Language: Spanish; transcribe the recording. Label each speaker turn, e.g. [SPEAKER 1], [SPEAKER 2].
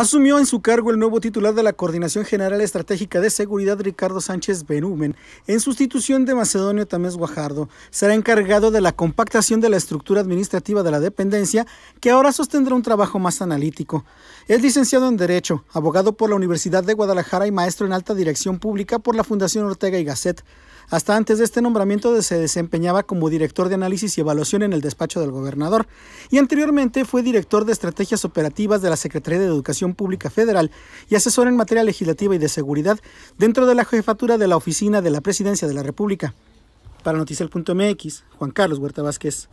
[SPEAKER 1] Asumió en su cargo el nuevo titular de la Coordinación General Estratégica de Seguridad, Ricardo Sánchez Benumen, en sustitución de Macedonio Tamés Guajardo. Será encargado de la compactación de la estructura administrativa de la dependencia, que ahora sostendrá un trabajo más analítico. Es licenciado en Derecho, abogado por la Universidad de Guadalajara y maestro en Alta Dirección Pública por la Fundación Ortega y Gasset. Hasta antes de este nombramiento se desempeñaba como director de análisis y evaluación en el despacho del gobernador y anteriormente fue director de estrategias operativas de la Secretaría de Educación Pública Federal y asesor en materia legislativa y de seguridad dentro de la jefatura de la Oficina de la Presidencia de la República. Para mx Juan Carlos Huerta Vázquez.